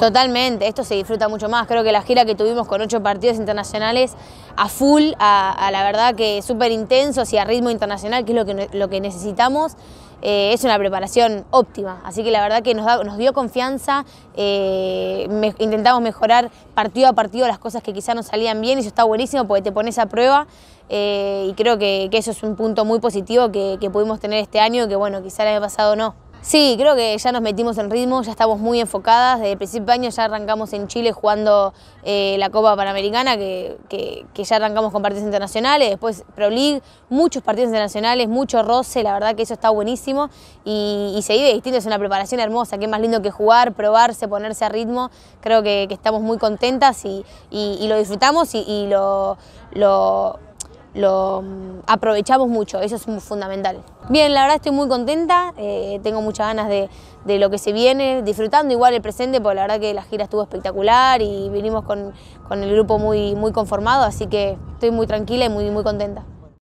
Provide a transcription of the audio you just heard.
Totalmente, esto se disfruta mucho más. Creo que la gira que tuvimos con ocho partidos internacionales a full, a, la verdad que súper intensos y a ritmo internacional, que es lo que, lo que necesitamos, eh, es una preparación óptima. Así que la verdad que nos, nos dio confianza, eh, intentamos mejorar partido a partido las cosas que quizás no salían bien, y eso está buenísimo porque te pones a prueba eh, y creo que, eso es un punto muy positivo que, que pudimos tener este año, que bueno, quizá el año pasado no. Sí, creo que ya nos metimos en ritmo, ya estamos muy enfocadas. Desde el principio de año ya arrancamos en Chile jugando eh, la Copa Panamericana, que, que, ya arrancamos con partidos internacionales, después Pro League, muchos partidos internacionales, mucho roce, la verdad que eso está buenísimo y, se vive distinto, es una preparación hermosa, qué más lindo que jugar, probarse, ponerse a ritmo. Creo que, estamos muy contentas y, lo disfrutamos y, lo, lo lo mm, aprovechamos mucho, eso es fundamental. Bien, la verdad estoy muy contenta, eh, tengo muchas ganas de, lo que se viene, disfrutando igual el presente, porque la verdad que la gira estuvo espectacular y vinimos con, con el grupo muy, muy conformado, así que estoy muy tranquila y muy, muy contenta.